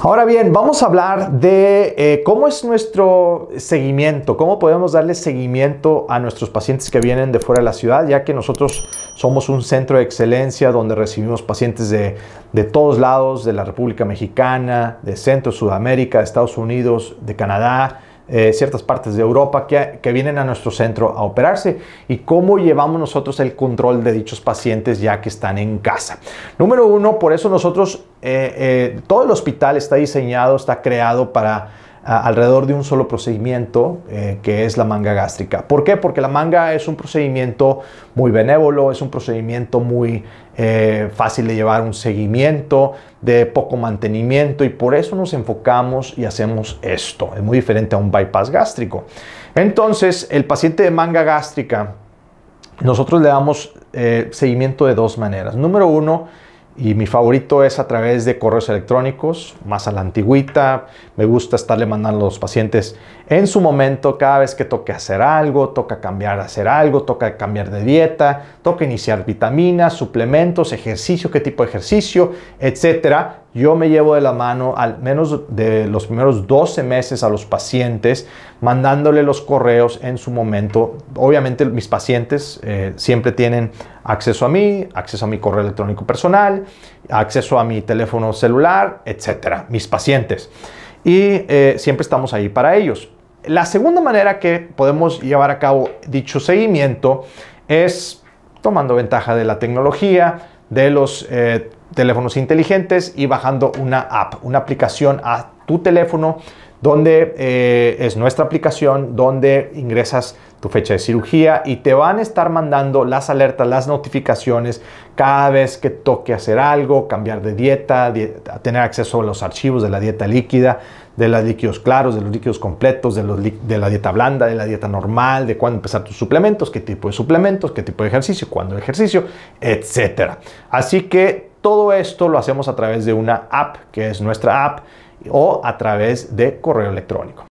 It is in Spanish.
Ahora bien, vamos a hablar de eh, cómo es nuestro seguimiento, cómo podemos darle seguimiento a nuestros pacientes que vienen de fuera de la ciudad, ya que nosotros somos un centro de excelencia donde recibimos pacientes de, de todos lados, de la República Mexicana, de Centro, Sudamérica, de Estados Unidos, de Canadá, eh, ciertas partes de Europa que, vienen a nuestro centro a operarse y cómo llevamos nosotros el control de dichos pacientes ya que están en casa. Número uno, por eso nosotros eh, eh, todo el hospital está diseñado, está creado para alrededor de un solo procedimiento eh, que es la manga gástrica. ¿Por qué? Porque la manga es un procedimiento muy benévolo, es un procedimiento muy fácil de llevar un seguimiento, de poco mantenimiento y por eso nos enfocamos y hacemos esto. Es muy diferente a un bypass gástrico. Entonces, el paciente de manga gástrica, nosotros le damos seguimiento de dos maneras. Número uno, y mi favorito es a través de correos electrónicos, más a la antigüita. Me gusta estarle mandando a los pacientes en su momento, cada vez que toque hacer algo, toca cambiar, hacer algo, toca cambiar de dieta, toca iniciar vitaminas, suplementos, ejercicio, qué tipo de ejercicio, etcétera yo me llevo de la mano al menos de los primeros 12 meses a los pacientes, mandándole los correos en su momento. Obviamente mis pacientes eh, siempre tienen acceso a mí, acceso a mi correo electrónico personal, acceso a mi teléfono celular, etcétera. Mis pacientes. Y eh, siempre estamos ahí para ellos. La segunda manera que podemos llevar a cabo dicho seguimiento es tomando ventaja de la tecnología, de los eh, teléfonos inteligentes y bajando una app, una aplicación a tu teléfono donde eh, es nuestra aplicación, donde ingresas tu fecha de cirugía y te van a estar mandando las alertas, las notificaciones cada vez que toque hacer algo, cambiar de dieta, tener acceso a los archivos de la dieta líquida, de los líquidos claros, de los líquidos completos, de, la dieta blanda, de la dieta normal, de cuándo empezar tus suplementos, qué tipo de suplementos, qué tipo de ejercicio, cuándo ejercicio, etcétera. Así que todo esto lo hacemos a través de una app, que es nuestra app, o a través de correo electrónico.